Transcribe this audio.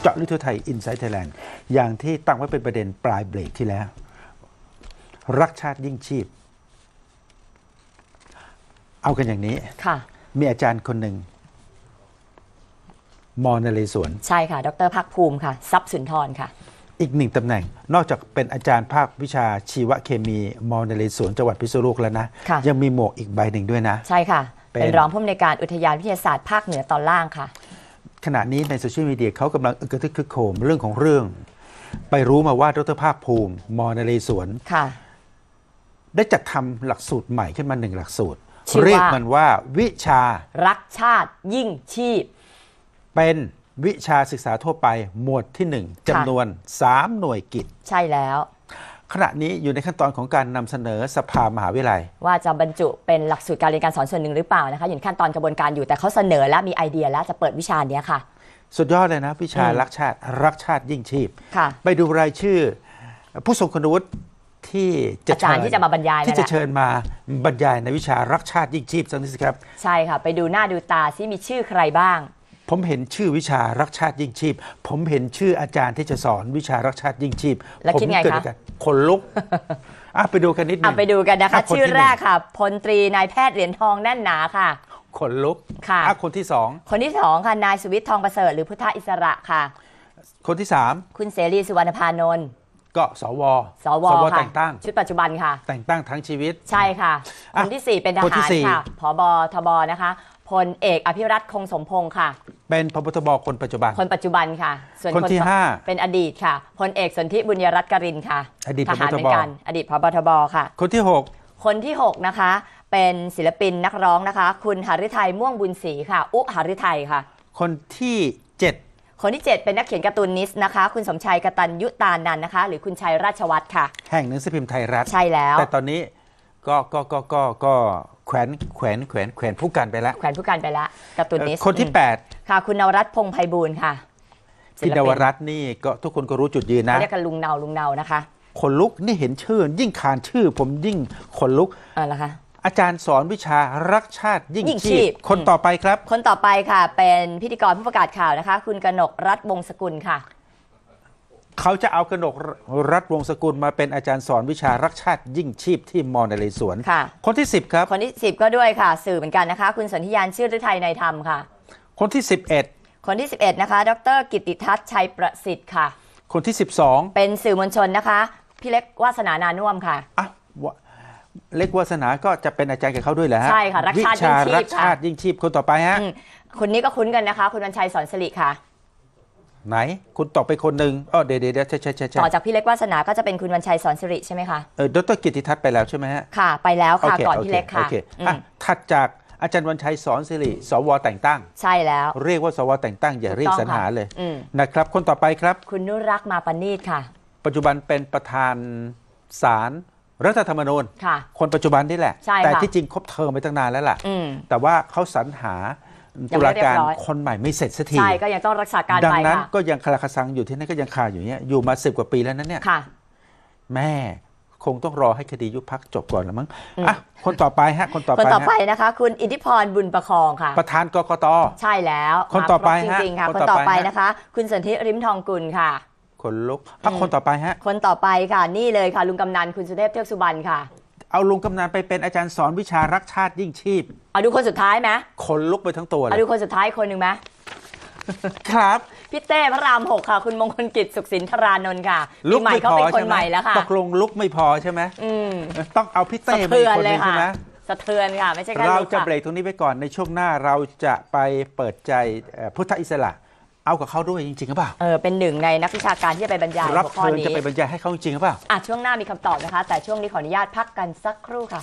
เจาะลึกทั่วไทยอินไซต์ไทยแลนด์อย่างที่ตั้งไว้เป็นประเด็นปลายเบรกที่แล้ว รักชาติยิ่งชีพ เอากันอย่างนี้ค่ะ มีอาจารย์คนหนึ่งมอนเลสวน ใช่ค่ะ ดรพักภูมิค่ะซับสุนทรค่ะ อีกหนึ่งตำแหน่งนอกจากเป็นอาจารย์ภาควิชาชีวเคมี มอนเลสวน จังหวัดพิษณุโลกแล้วนะะยังมีหมวกอีกใบหนึ่งด้วยนะใช่ค่ะ เป็นเป็นรองผู้อำนวยการอุทยานวิทยาศาสตร์ภาคเหนือตอนล่างค่ะขณะนี้ในโซเชียลมีเดียเขากำลังกระทึกคึกโคม เรื่องของเรื่อง ไปรู้มาว่าดรภาคภูมิมอนเรสวนค่ะ ได้จัดทำหลักสูตรใหม่ขึ้นมาหนึ่งหลักสูตร เรียกมันว่า วิชารักชาติยิ่งชีพ เป็นวิชาศึกษาทั่วไป หมวดที่หนึ่งจำนวน 3 หน่วยกิจใช่แล้วขณะนี้อยู่ในขั้นตอนของการนำเสนอสภามหาวิทยาลัย ว่าจะบรรจุเป็นหลักสูตรการเรียนการสอนส่วนหนึ่งหรือเปล่านะคะอยู่ในขั้นตอนกระบวนการอยู่แต่เขาเสนอแล้วมีไอเดียแล้วจะเปิดวิชานี้ค่ะสุดยอดเลยนะ วิชารักชาติรักชาติยิ่งชีพไปดูรายชื่อ ผู้ทรงคุณวุฒิที่จะอาจารย์ที่จะมาบรรยายที่จะเชิญมาบรรยายในวิชารักชาติยิ่งชีพสักนิดครับใช่ค่ะไปดูหน้าดูตาซิมีชื่อใครบ้างผมเห็นชื่อวิชารักชาติยิ่งชีพ ผมเห็นชื่ออาจารย์ที่จะสอนวิชารักชาติยิ่งชีพแล้วคิดไงคะคนลุกอ่ะไปดูกันนิดนึงไปดูกันนะคะชื่อแรกค่ะพลตรีนายแพทย์เหรียญทองแน่นหนาค่ะ คนลุก ค่ะ คนที่สองคนที่สองค่ะนายสุวิทย์ทองประเสริฐ หรือพุทธอิสระค่ะ คนที่สามคุณเสรีสุวรรณพานนท์ ก็สว สวสวแต่งตั้งชุดปัจจุบันค่ะ แต่งตั้งทั้งชีวิต ใช่ค่ะ คนที่ 4 เป็นทหารค่ะผบทบนะคะพลเอกอภิรัตคงสมพงศ์ค่ะ เป็นพบตบคนปัจจุบัน คนปัจจุบันค่ะ ส่วนคนที่ 5 เป็นอดีตค่ะพลเอกสนธิบุญยรัตน์กรินค่ะ อดีตทหารเหมือนกัน อดีตพบตบค่ะ คนที่ 6 คนที่6นะคะเป็นศิลปินนักร้องนะคะ คุณหาไทยม่วงบุญศรีค่ะ อุหาไทยค่ะ คนที่ 7 คนที่ 7 เป็นนักเขียนการ์ตูนนิสนะคะ คุณสมชายกตันยุตานันนะคะ หรือคุณชัยราชวัตรค่ะแห่งหนังสือพิมพ์ไทยรัฐใช่แล้วแต่ตอนนี้ก็ก็ก็ก็ก็ขวนแขวนแขวนแขวนผู้การไปแล้วแขวนผู้การไปแล้วกับตุนนิสคนที่ 8 ค่ะ คุณนวรัตน์พงไพบูล์ค่ะพี่นวรัตน์นี่ก็ทุกคนก็รู้จุดยืนนะเรียกกันลุงเนาลุงเนานะคะ คนลุกนี่เห็นชื่อยิ่งคานชื่อผมยิ่งคนลุกอะารคะอาจารย์สอนวิชารักชาติยิ่งงชีพคนต่อไปครับ คนต่อไปค่ะ เป็นพิธีกรผู้ประกาศข่าวนะคะ คุณกนกรัฐวงศ์สกุลค่ะเขาจะเอากนกรัฐวงศกุลมาเป็นอาจารย์สอนวิชารักชาติยิ่งชีพที่มอนเลสวนค่ะ คนที่ 10ครับ คนที่ 10 ก็ด้วยค่ะ สื่อเหมือนกันนะคะ คุณสนธิยานชื่อฤทัยในธรรมค่ะ คนที่ 11 คนที่11นะคะดรกิติทัศน์ชัย ประสิทธิ์ค่ะ คนที่ 12 เป็นสื่อมวลชนนะคะพี่เล็กวาสนานานุ่มค่ะอ่ะเล็กวาสนา ก็จะเป็นอาจารย์กับเขาด้วยเหรอฮะใช่ค่ะรักชาติยิ่งชีพคนต่อไปฮะคนนี้ก็คุ้นกันนะคะ คุณวันชัยสอนสิริค่ะไหนคุณตอบไปคนหนึ่งอ๋อเดี๋ยวเดี๋ยวใช่ใช่ใช่ต่อจากพี่เล็กวาสนาก็จะเป็นคุณวันชัยสอนสิริใช่ไหมคะเออดรกิติทัศน์ไปแล้วใช่ไหมฮะค่ะไปแล้วค่ะก่อนพี่เล็กค่ะโอเคอ่ะถัดจากอาจารย์วันชัยสอนสิริ สวแต่งตั้ง ใช่แล้วเรียกว่าสวแต่งตั้ง อย่าเรียกสรรหาเลยนะครับคนต่อไปครับ คุณนุรักษ์มาปณีตค่ะ ปัจจุบันเป็นประธานศาลรัฐธรรมนูญค่ะคนปัจจุบันนี่แหละ แต่ที่จริงครบเทอมไปตั้งนานแล้วล่ะแต่ว่าเขาสรรหาตุลาการคนใหม่ไม่เสร็จสักทีใช่ก็ยังต้องรักษาการดังนั้นก็ยังคาราคาซังอยู่ที่นั่นก็ยังคาอยู่เนี้ยอยู่มาสิบกว่าปีแล้วนั้นเนี่ยแม่คงต้องรอให้คดียุบพักจบก่อนละมั้งอ่ะคนต่อไปฮะ คนต่อไปคนต่อไปนะคะคุณอิทธิพรบุญประคองค่ะ ประธานกกตใช่แล้วคนต่อไปจริงๆค่ะคนต่อไปนะคะ คุณสันทิริมทองกุลค่ะ คนลุกพักคนต่อไปฮะ คนต่อไปค่ะนี่เลยค่ะลุงกำนันคุณสุเทพเทือกสุบรรณค่ะเอาลุงกำนันไปเป็นอาจารย์สอนวิชารักชาติยิ่งชีพเอาดูคนสุดท้ายไหมคนลุกไปทั้งตัวเลเอาดูคนสุดท้ายคนหนึ่งไหมครับ พี่เต้พระรามหกค่ะคุณมงคลกิจสุขสินธารนนท์ค่ะลุกใหม่ไม่เขาพอเป็นคนใช่ไหม่แล้วค่ะตกลงลุกไม่พอใช่ไหมอืมต้องเอาพี่เต้มาเป็นคนหเลนึยงใช่ไหมสะเทือนค่ะไม่ใช่แค่เราลุกจะาจะเบรกตรงนี้ไปก่อนในช่วงหน้าเราจะไปเปิดใจพุทธอิสระ เอากับเขาด้วยจริงๆหรือเปล่าเออเป็นหนึ่งในนักวิชาการที่จะไปบรรยายรับเชิญจะไปบรรยายให้เขาจริงๆหรือเปล่าอ่ะช่วงหน้ามีคำตอบนะคะแต่ช่วงนี้ขออนุญาตพักกันสักครู่ค่ะ